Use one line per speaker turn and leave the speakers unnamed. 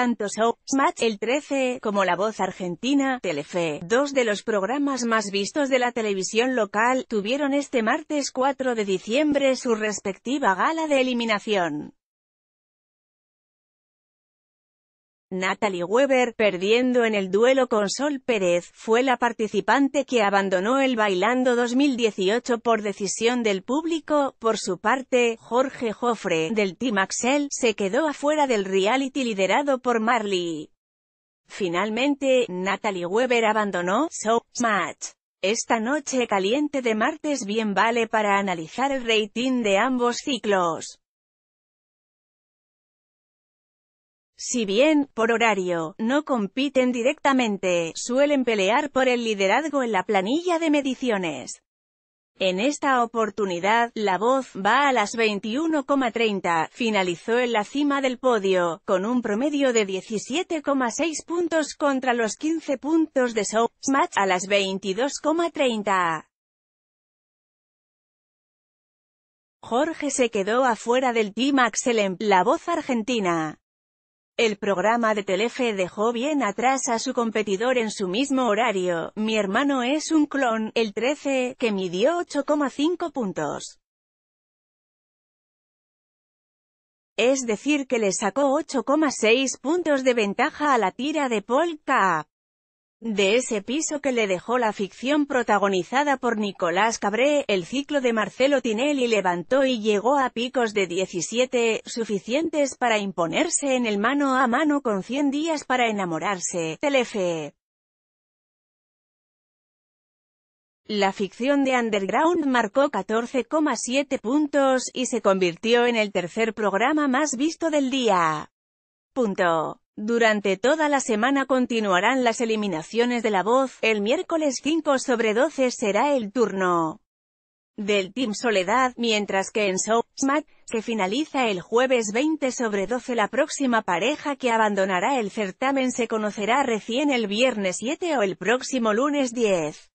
tanto Showmatch el 13 como La Voz Argentina, Telefe, dos de los programas más vistos de la televisión local, tuvieron este martes 4 de diciembre su respectiva gala de eliminación. Natalie Weber, perdiendo en el duelo con Sol Pérez, fue la participante que abandonó el Bailando 2018 por decisión del público. Por su parte, Jorge Jofre, del Team Axel, se quedó afuera del reality liderado por Marley. Finalmente, Natalie Weber abandonó So Match. Esta noche caliente de martes bien vale para analizar el rating de ambos ciclos. Si bien, por horario, no compiten directamente, suelen pelear por el liderazgo en la planilla de mediciones. En esta oportunidad, la voz va a las 21,30, finalizó en la cima del podio, con un promedio de 17,6 puntos contra los 15 puntos de Showmatch a las 22,30. Jorge se quedó afuera del Team Axel La Voz Argentina. El programa de Telefe dejó bien atrás a su competidor en su mismo horario, Mi hermano es un clon, el 13, que midió 8,5 puntos. Es decir que le sacó 8,6 puntos de ventaja a la tira de Polka. De ese piso que le dejó la ficción protagonizada por Nicolás Cabré, el ciclo de Marcelo Tinelli levantó y llegó a picos de 17, suficientes para imponerse en el mano a mano con 100 días para enamorarse, Telefe. La ficción de Underground marcó 14,7 puntos, y se convirtió en el tercer programa más visto del día. Punto. Durante toda la semana continuarán las eliminaciones de La Voz, el miércoles 5 sobre 12 será el turno del Team Soledad, mientras que en Smack, que finaliza el jueves 20 sobre 12 la próxima pareja que abandonará el certamen se conocerá recién el viernes 7 o el próximo lunes 10.